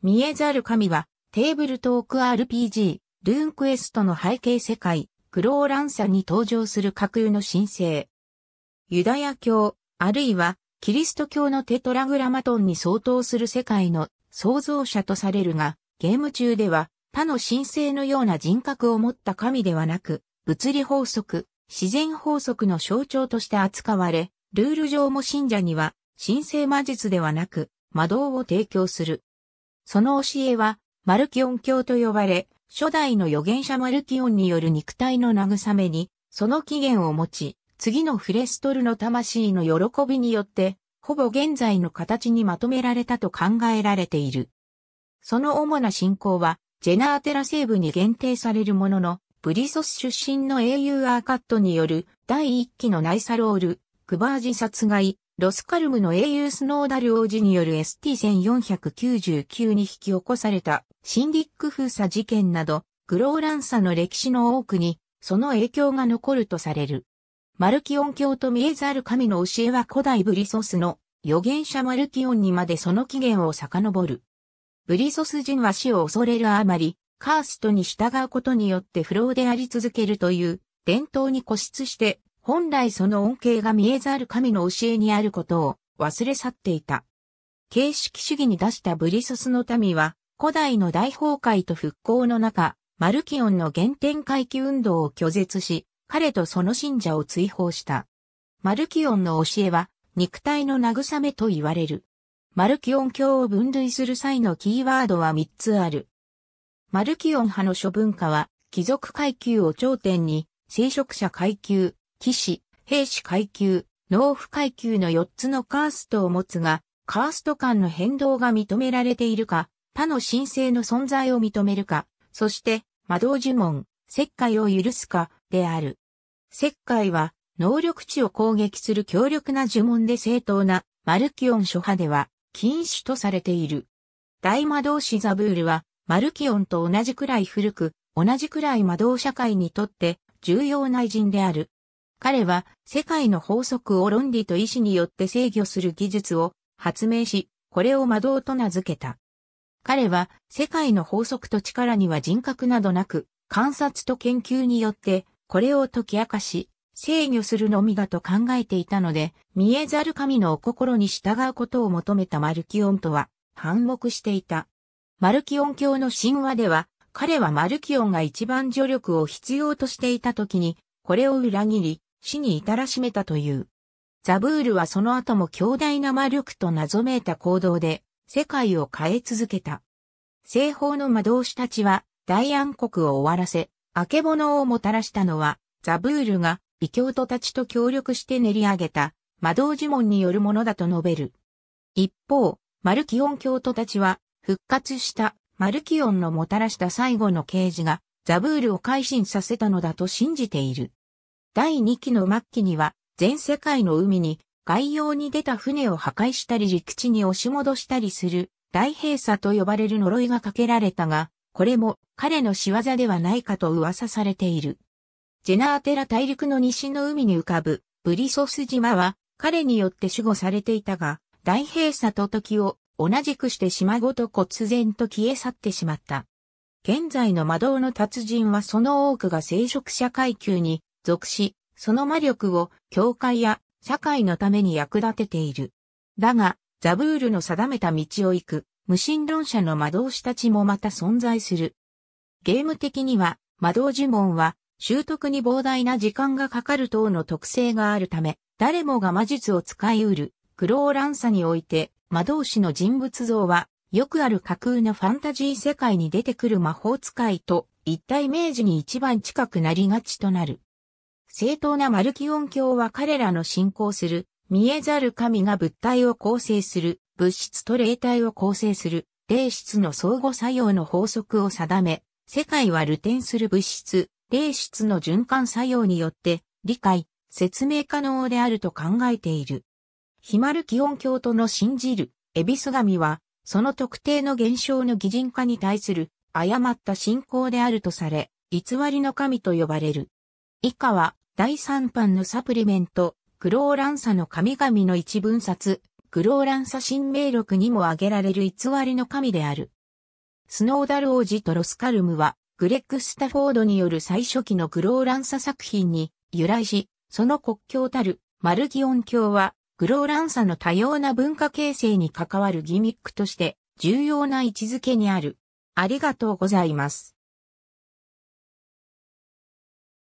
見えざる神は、テーブルトーク RPG、ルーンクエストの背景世界、クローランサに登場する架空の神聖。ユダヤ教、あるいは、キリスト教のテトラグラマトンに相当する世界の創造者とされるが、ゲーム中では、他の神聖のような人格を持った神ではなく、物理法則、自然法則の象徴として扱われ、ルール上も信者には、神聖魔術ではなく、魔導を提供する。その教えは、マルキオン教と呼ばれ、初代の預言者マルキオンによる肉体の慰めに、その起源を持ち、次のフレストルの魂の喜びによって、ほぼ現在の形にまとめられたと考えられている。その主な信仰は、ジェナーテラ西部に限定されるものの、ブリソス出身の英雄アーカットによる第一期のナイサロール、クバージ殺害、ロスカルムの英雄スノーダル王子による ST1499 に引き起こされたシンディック封鎖事件など、グローランサの歴史の多くに、その影響が残るとされる。マルキオン教と見えざる神の教えは古代ブリソスの預言者マルキオンにまでその起源を遡る。ブリソス人は死を恐れるあまり、カーストに従うことによって不老であり続けるという伝統に固執して本来その恩恵が見えざる神の教えにあることを忘れ去っていた。形式主義に出したブリソスの民は、古代の大崩壊と復興の中、マルキオンの原点回帰運動を拒絶し、彼とその信者を追放した。マルキオンの教えは、肉体の慰めと言われる。マルキオン教を分類する際のキーワードは3つある。マルキオン派の諸文化は、貴族階級を頂点に、聖職者階級、騎士、兵士階級、農夫階級の4つのカーストを持つが、カースト間の変動が認められているか、他の神聖の存在を認めるか、そして、魔導呪文、石灰を許すか、である。石灰は、能力値を攻撃する強力な呪文で正当な、マルキオン諸派では、禁止とされている。大魔導士ザブールは、マルキオンと同じくらい古く、同じくらい魔導社会にとって、重要な偉人である。彼は世界の法則を論理と意志によって制御する技術を発明し、これを魔導と名付けた。彼は世界の法則と力には人格などなく、観察と研究によってこれを解き明かし、制御するのみだと考えていたので、見えざる神のお心に従うことを求めたマルキオンとは反目していた。マルキオン教の神話では、彼はマルキオンが一番助力を必要としていた時に、これを裏切り、死に至らしめたという。ザブールはその後も強大な魔力と謎めいた行動で世界を変え続けた。西方の魔導士たちは大暗黒を終わらせ、明け物をもたらしたのはザブールが異教徒たちと協力して練り上げた魔導呪文によるものだと述べる。一方、マルキオン教徒たちは復活したマルキオンのもたらした最後の啓示がザブールを改心させたのだと信じている。第2期の末期には、全世界の海に、海洋に出た船を破壊したり陸地に押し戻したりする、大閉鎖と呼ばれる呪いがかけられたが、これも彼の仕業ではないかと噂されている。ジェナーテラ大陸の西の海に浮かぶブリソス島は彼によって守護されていたが、大閉鎖と時を同じくして島ごと忽然と消え去ってしまった。現在の魔導の達人はその多くが聖職者階級に属し、その魔力を教会や社会のために役立てている。だが、ザブールの定めた道を行く、無神論者の魔導士たちもまた存在する。ゲーム的には、魔導呪文は、習得に膨大な時間がかかる等の特性があるため、誰もが魔術を使い得る、クローランサにおいて、魔導士の人物像は、よくある架空のファンタジー世界に出てくる魔法使いと一体明治に一番近くなりがちとなる。正当なマルキオン教は彼らの信仰する、見えざる神が物体を構成する、物質と霊体を構成する、霊質の相互作用の法則を定め、世界は流転する物質、霊質の循環作用によって、理解、説明可能であると考えている。ヒマルキオン教徒の信じる、エビス神は、その特定の現象の擬人化に対する誤った信仰であるとされ、偽りの神と呼ばれる。以下は、第3版のサプリメント、グローランサの神々の一分冊、グローランサ神明録にも挙げられる偽りの神である。スノーダル王子とロスカルムは、グレッグ・スタフォードによる最初期のグローランサ作品に由来し、その国境たるマルギオン教は、グローランサの多様な文化形成に関わるギミックとして重要な位置づけにある。ありがとうございます。